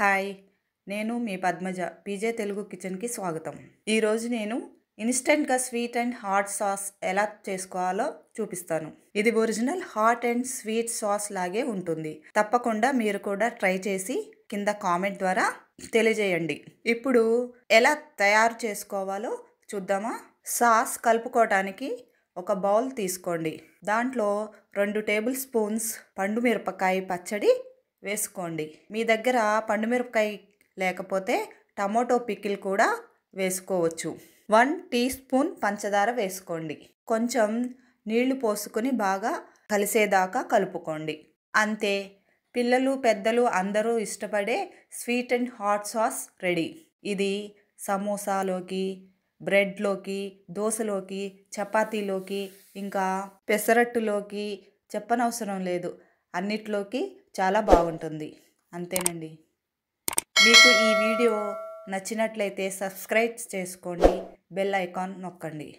hi నేను మీ Padmaja PJ Telugu కిచెన్కి స్వాగతం ఈరోజు నేను ఇన్స్టెంట్గా స్వీట్ అండ్ హాట్ సాస్ ఎలా చేసుకోవాలో చూపిస్తాను ఇది original hot and sweet sauce లాగే ఉంటుంది తప్పకుండా మీరు కూడా ట్రై చేసి కింద కామెంట్ ద్వారా తెలియజేయండి ఇప్పుడు ఎలా తయారు చేసుకోవాలో చూద్దామా సాస్ కలుపుకోవటానికి ఒక బౌల్ తీసుకోండి దాంట్లో రెండు టేబుల్ స్పూన్స్ పండు మిరపకాయ పచ్చడి వేసుకోండి మీ దగ్గర పండుమిరపకాయ లేకపోతే టమోటో పికిల్ కూడా వేసుకోవచ్చు వన్ టీ స్పూన్ పంచదార వేసుకోండి కొంచెం నీళ్లు పోసుకొని బాగా కలిసేదాకా కలుపుకోండి అంతే పిల్లలు పెద్దలు అందరూ ఇష్టపడే sweet and hot sauce ready ఇది సమోసాలోకి బ్రెడ్లోకి దోశలోకి చపాతీలోకి ఇంకా పెసరట్టులోకి చెప్పనవసరం లేదు అన్నిట్లోకి చాలా బాగుంటుంది అంతేనండి మీకు ఈ వీడియో నచ్చినట్లయితే సబ్స్క్రైబ్ చేసుకోండి బెల్ ఐకాన్ నొక్కండి